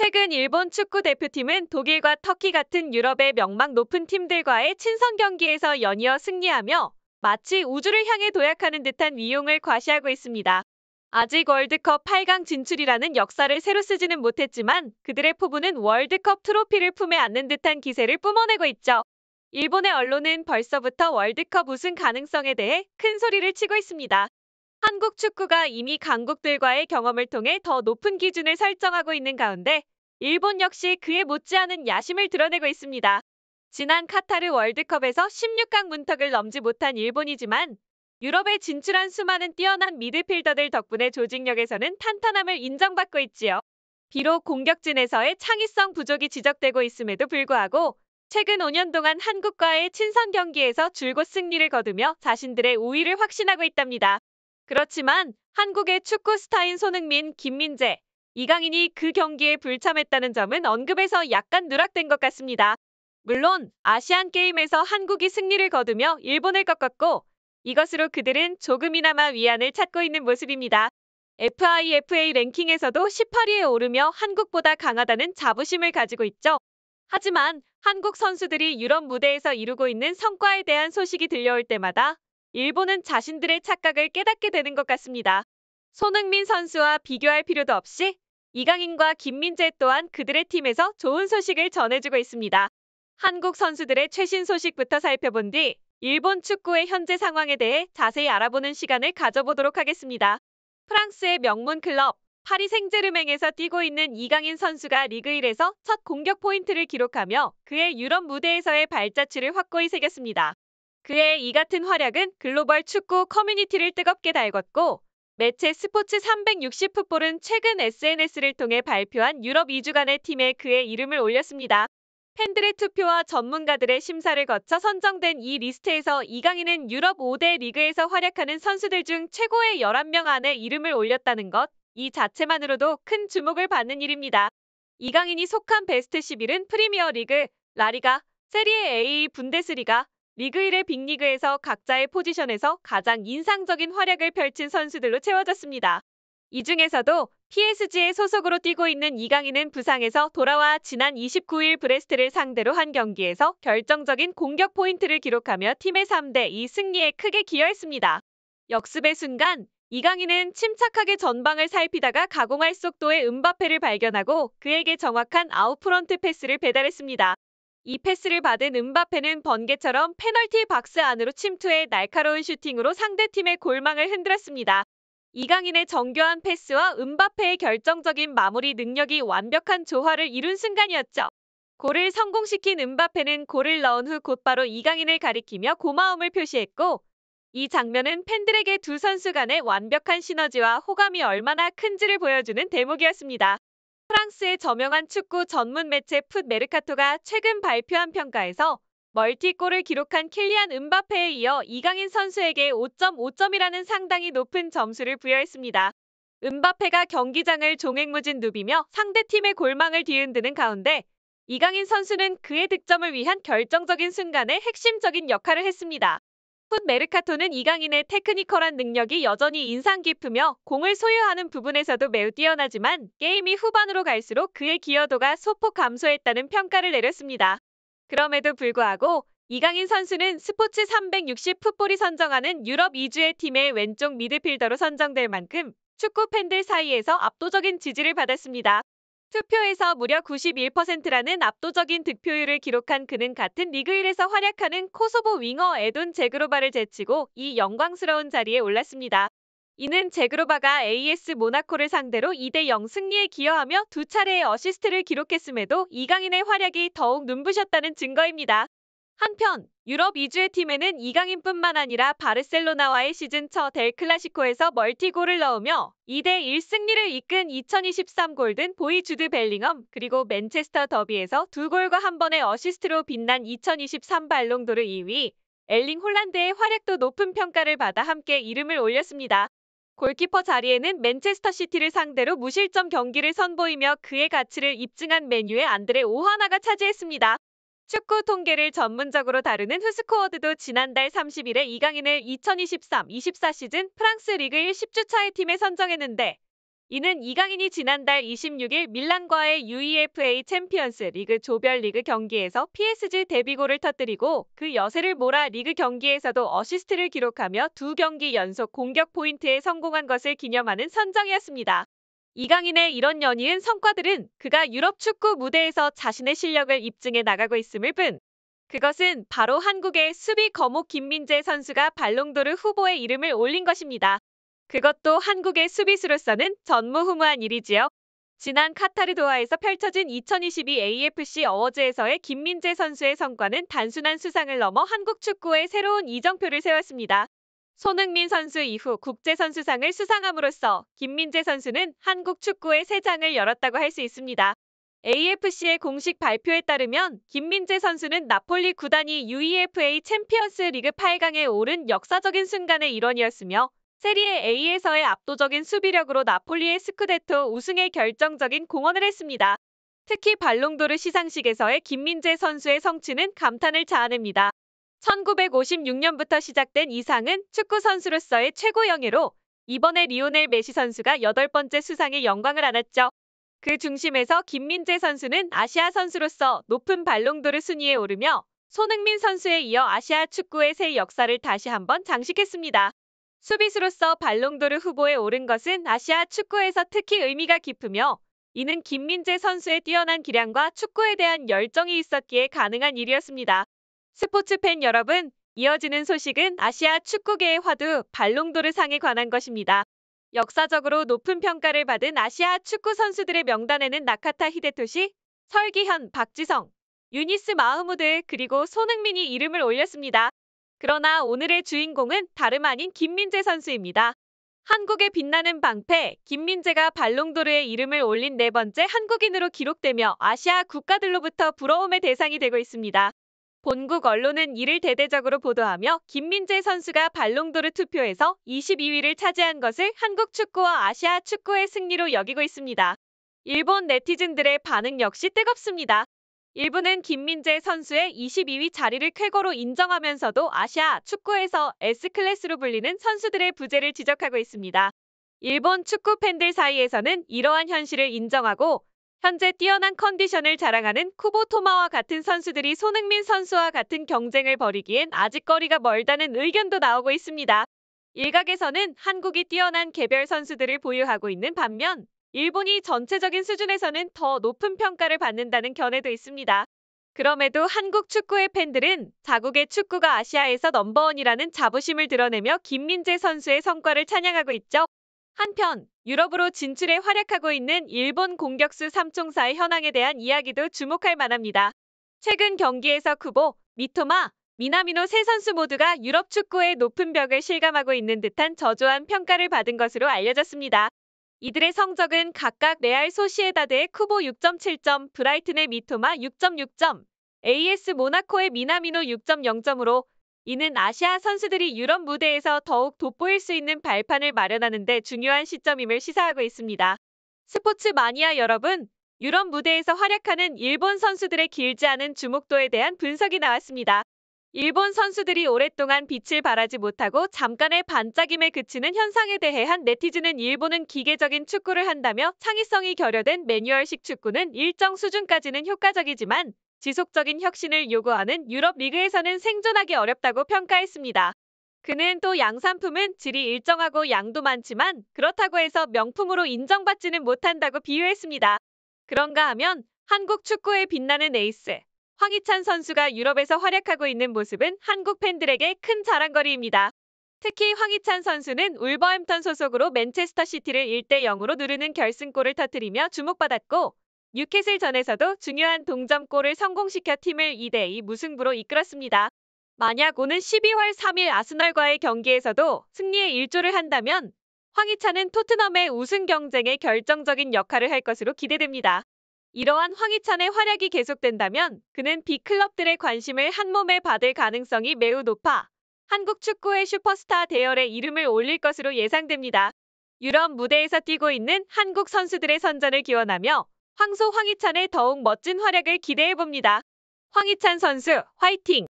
최근 일본 축구 대표팀은 독일과 터키 같은 유럽의 명망 높은 팀들과의 친선 경기에서 연이어 승리하며 마치 우주를 향해 도약하는 듯한 위용을 과시하고 있습니다. 아직 월드컵 8강 진출이라는 역사를 새로 쓰지는 못했지만 그들의 포부는 월드컵 트로피를 품에 안는 듯한 기세를 뿜어내고 있죠. 일본의 언론은 벌써부터 월드컵 우승 가능성에 대해 큰 소리를 치고 있습니다. 한국 축구가 이미 강국들과의 경험을 통해 더 높은 기준을 설정하고 있는 가운데 일본 역시 그에 못지않은 야심을 드러내고 있습니다. 지난 카타르 월드컵에서 16강 문턱을 넘지 못한 일본이지만 유럽에 진출한 수많은 뛰어난 미드필더들 덕분에 조직력에서는 탄탄함을 인정받고 있지요. 비록 공격진에서의 창의성 부족이 지적되고 있음에도 불구하고 최근 5년 동안 한국과의 친선 경기에서 줄곧 승리를 거두며 자신들의 우위를 확신하고 있답니다. 그렇지만 한국의 축구 스타인 손흥민, 김민재, 이강인이 그 경기에 불참했다는 점은 언급에서 약간 누락된 것 같습니다. 물론 아시안 게임에서 한국이 승리를 거두며 일본을 꺾었고 이것으로 그들은 조금이나마 위안을 찾고 있는 모습입니다. FIFA 랭킹에서도 18위에 오르며 한국보다 강하다는 자부심을 가지고 있죠. 하지만 한국 선수들이 유럽 무대에서 이루고 있는 성과에 대한 소식이 들려올 때마다 일본은 자신들의 착각을 깨닫게 되는 것 같습니다. 손흥민 선수와 비교할 필요도 없이 이강인과 김민재 또한 그들의 팀에서 좋은 소식을 전해주고 있습니다. 한국 선수들의 최신 소식부터 살펴본 뒤 일본 축구의 현재 상황에 대해 자세히 알아보는 시간을 가져보도록 하겠습니다. 프랑스의 명문 클럽 파리 생제르맹에서 뛰고 있는 이강인 선수가 리그 1에서 첫 공격 포인트를 기록하며 그의 유럽 무대에서의 발자취를 확고히 새겼습니다. 그의 이 같은 활약은 글로벌 축구 커뮤니티를 뜨겁게 달궜고 매체 스포츠 360 풋볼은 최근 SNS를 통해 발표한 유럽 2주간의 팀에 그의 이름을 올렸습니다. 팬들의 투표와 전문가들의 심사를 거쳐 선정된 이 리스트에서 이강인은 유럽 5대 리그에서 활약하는 선수들 중 최고의 11명 안에 이름을 올렸다는 것, 이 자체만으로도 큰 주목을 받는 일입니다. 이강인이 속한 베스트 11은 프리미어 리그, 라리가, 세리에 A, 분데스리가, 리그 1의 빅리그에서 각자의 포지션에서 가장 인상적인 활약을 펼친 선수들로 채워졌습니다. 이 중에서도 PSG의 소속으로 뛰고 있는 이강인은 부상에서 돌아와 지난 29일 브레스트를 상대로 한 경기에서 결정적인 공격 포인트를 기록하며 팀의 3대2 승리에 크게 기여했습니다. 역습의 순간 이강인은 침착하게 전방을 살피다가 가공할 속도의 은바페를 발견하고 그에게 정확한 아웃프런트 패스를 배달했습니다. 이 패스를 받은 은바페는 번개처럼 페널티 박스 안으로 침투해 날카로운 슈팅으로 상대팀의 골망을 흔들었습니다. 이강인의 정교한 패스와 은바페의 결정적인 마무리 능력이 완벽한 조화를 이룬 순간이었죠. 골을 성공시킨 은바페는 골을 넣은 후 곧바로 이강인을 가리키며 고마움을 표시했고 이 장면은 팬들에게 두 선수 간의 완벽한 시너지와 호감이 얼마나 큰지를 보여주는 대목이었습니다. 프랑스의 저명한 축구 전문 매체 풋 메르카토가 최근 발표한 평가에서 멀티골을 기록한 킬리안 은바페에 이어 이강인 선수에게 5.5점이라는 상당히 높은 점수를 부여했습니다. 은바페가 경기장을 종횡무진 누비며 상대팀의 골망을 뒤흔드는 가운데 이강인 선수는 그의 득점을 위한 결정적인 순간에 핵심적인 역할을 했습니다. 푼 메르카토는 이강인의 테크니컬한 능력이 여전히 인상 깊으며 공을 소유하는 부분에서도 매우 뛰어나지만 게임이 후반으로 갈수록 그의 기여도가 소폭 감소했다는 평가를 내렸습니다. 그럼에도 불구하고 이강인 선수는 스포츠 360 풋볼이 선정하는 유럽 2주의 팀의 왼쪽 미드필더로 선정될 만큼 축구 팬들 사이에서 압도적인 지지를 받았습니다. 투표에서 무려 91%라는 압도적인 득표율을 기록한 그는 같은 리그 1에서 활약하는 코소보 윙어 에돈 제그로바를 제치고 이 영광스러운 자리에 올랐습니다. 이는 제그로바가 AS 모나코를 상대로 2대0 승리에 기여하며 두 차례의 어시스트를 기록했음에도 이강인의 활약이 더욱 눈부셨다는 증거입니다. 한편 유럽 2주의 팀에는 이강인뿐만 아니라 바르셀로나와의 시즌 첫델 클라시코에서 멀티골을 넣으며 2대1 승리를 이끈 2023 골든 보이 주드 벨링엄 그리고 맨체스터 더비에서 두 골과 한 번의 어시스트로 빛난 2023 발롱도르 2위 엘링 홀란드의 활약도 높은 평가를 받아 함께 이름을 올렸습니다. 골키퍼 자리에는 맨체스터 시티를 상대로 무실점 경기를 선보이며 그의 가치를 입증한 메뉴의 안드레 오하나가 차지했습니다. 축구 통계를 전문적으로 다루는 후스코어드도 지난달 30일에 이강인을 2023-24 시즌 프랑스 리그 1 10주차의 팀에 선정했는데 이는 이강인이 지난달 26일 밀란과의 UEFA 챔피언스 리그 조별리그 경기에서 PSG 데뷔골을 터뜨리고 그 여세를 몰아 리그 경기에서도 어시스트를 기록하며 두 경기 연속 공격 포인트에 성공한 것을 기념하는 선정이었습니다. 이강인의 이런 연이은 성과들은 그가 유럽 축구 무대에서 자신의 실력을 입증해 나가고 있음을 뿐 그것은 바로 한국의 수비 거목 김민재 선수가 발롱도르 후보에 이름을 올린 것입니다. 그것도 한국의 수비수로서는 전무후무한 일이지요. 지난 카타르 도하에서 펼쳐진 2022 AFC 어워즈에서의 김민재 선수의 성과는 단순한 수상을 넘어 한국 축구의 새로운 이정표를 세웠습니다. 손흥민 선수 이후 국제선수상을 수상함으로써 김민재 선수는 한국 축구의 새 장을 열었다고 할 수 있습니다. AFC의 공식 발표에 따르면 김민재 선수는 나폴리 구단이 UEFA 챔피언스 리그 8강에 오른 역사적인 순간의 일원이었으며 세리에 A에서의 압도적인 수비력으로 나폴리의 스쿠데토 우승에 결정적인 공헌을 했습니다. 특히 발롱도르 시상식에서의 김민재 선수의 성취는 감탄을 자아냅니다. 1956년부터 시작된 이 상은 축구 선수로서의 최고 영예로 이번에 리오넬 메시 선수가 8번째 수상의 영광을 안았죠. 그 중심에서 김민재 선수는 아시아 선수로서 높은 발롱도르 순위에 오르며 손흥민 선수에 이어 아시아 축구의 새 역사를 다시 한번 장식했습니다. 수비수로서 발롱도르 후보에 오른 것은 아시아 축구에서 특히 의미가 깊으며 이는 김민재 선수의 뛰어난 기량과 축구에 대한 열정이 있었기에 가능한 일이었습니다. 스포츠 팬 여러분, 이어지는 소식은 아시아 축구계의 화두 발롱도르 상에 관한 것입니다. 역사적으로 높은 평가를 받은 아시아 축구 선수들의 명단에는 나카타 히데토시, 설기현, 박지성, 유니스 마흐무드 그리고 손흥민이 이름을 올렸습니다. 그러나 오늘의 주인공은 다름 아닌 김민재 선수입니다. 한국의 빛나는 방패 김민재가 발롱도르의 이름을 올린 네 번째 한국인으로 기록되며 아시아 국가들로부터 부러움의 대상이 되고 있습니다. 본국 언론은 이를 대대적으로 보도하며 김민재 선수가 발롱도르 투표에서 22위를 차지한 것을 한국 축구와 아시아 축구의 승리로 여기고 있습니다. 일본 네티즌들의 반응 역시 뜨겁습니다. 일부는 김민재 선수의 22위 자리를 쾌거로 인정하면서도 아시아 축구에서 S클래스로 불리는 선수들의 부재를 지적하고 있습니다. 일본 축구 팬들 사이에서는 이러한 현실을 인정하고 현재 뛰어난 컨디션을 자랑하는 쿠보토마와 같은 선수들이 손흥민 선수와 같은 경쟁을 벌이기엔 아직 거리가 멀다는 의견도 나오고 있습니다. 일각에서는 한국이 뛰어난 개별 선수들을 보유하고 있는 반면 일본이 전체적인 수준에서는 더 높은 평가를 받는다는 견해도 있습니다. 그럼에도 한국 축구의 팬들은 자국의 축구가 아시아에서 넘버원이라는 자부심을 드러내며 김민재 선수의 성과를 찬양하고 있죠. 한편 유럽으로 진출해 활약하고 있는 일본 공격수 삼총사의 현황에 대한 이야기도 주목할 만합니다. 최근 경기에서 쿠보, 미토마, 미나미노 세 선수 모두가 유럽 축구의 높은 벽을 실감하고 있는 듯한 저조한 평가를 받은 것으로 알려졌습니다. 이들의 성적은 각각 레알 소시에다드의 쿠보 6.7점, 브라이튼의 미토마 6.6점, AS 모나코의 미나미노 6.0점으로 이는 아시아 선수들이 유럽 무대에서 더욱 돋보일 수 있는 발판을 마련하는 데 중요한 시점임을 시사하고 있습니다. 스포츠 마니아 여러분, 유럽 무대에서 활약하는 일본 선수들의 길지 않은 주목도에 대한 분석이 나왔습니다. 일본 선수들이 오랫동안 빛을 발하지 못하고 잠깐의 반짝임에 그치는 현상에 대해 한 네티즌은 일본은 기계적인 축구를 한다며 창의성이 결여된 매뉴얼식 축구는 일정 수준까지는 효과적이지만 지속적인 혁신을 요구하는 유럽 리그에서는 생존하기 어렵다고 평가했습니다. 그는 또 양산품은 질이 일정하고 양도 많지만 그렇다고 해서 명품으로 인정받지는 못한다고 비유했습니다. 그런가 하면 한국 축구의 빛나는 에이스 황희찬 선수가 유럽에서 활약하고 있는 모습은 한국 팬들에게 큰 자랑거리입니다. 특히 황희찬 선수는 울버햄턴 소속으로 맨체스터 시티를 1대 0으로 누르는 결승골을 터뜨리며 주목받았고 뉴캐슬전에서도 중요한 동점골을 성공시켜 팀을 2대2 무승부로 이끌었습니다. 만약 오는 12월 3일 아스널과의 경기에서도 승리에 일조를 한다면 황희찬은 토트넘의 우승 경쟁에 결정적인 역할을 할 것으로 기대됩니다. 이러한 황희찬의 활약이 계속된다면 그는 B클럽들의 관심을 한몸에 받을 가능성이 매우 높아 한국 축구의 슈퍼스타 대열에 이름을 올릴 것으로 예상됩니다. 유럽 무대에서 뛰고 있는 한국 선수들의 선전을 기원하며 황소 황희찬의 더욱 멋진 활약을 기대해봅니다. 황희찬 선수 화이팅!